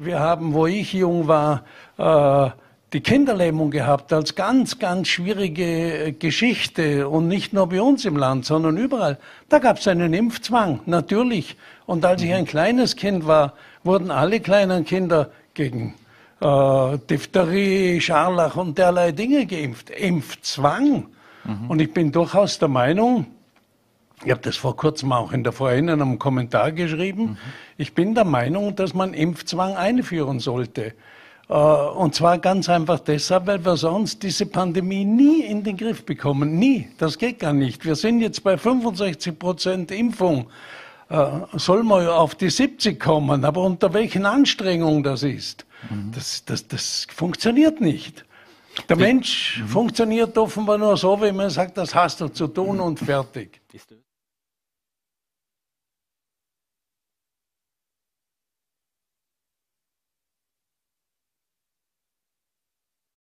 Wir haben, wo ich jung war, äh, die Kinderlähmung gehabt als ganz, ganz schwierige äh, Geschichte und nicht nur bei uns im Land, sondern überall. Da gab es einen Impfzwang, natürlich. Und als ich ein kleines Kind war, wurden alle kleinen Kinder gegen äh, Diphtherie, Scharlach und derlei Dinge geimpft. Impfzwang. Mhm. Und ich bin durchaus der Meinung, ich habe das vor kurzem auch in der Vorhin in einem Kommentar geschrieben. Mhm. Ich bin der Meinung, dass man Impfzwang einführen sollte. Äh, und zwar ganz einfach deshalb, weil wir sonst diese Pandemie nie in den Griff bekommen. Nie. Das geht gar nicht. Wir sind jetzt bei 65 Prozent Impfung. Äh, soll man auf die 70 kommen, aber unter welchen Anstrengungen das ist, mhm. das, das, das funktioniert nicht. Der Mensch mhm. funktioniert offenbar nur so, wie man sagt, das hast du zu tun und fertig.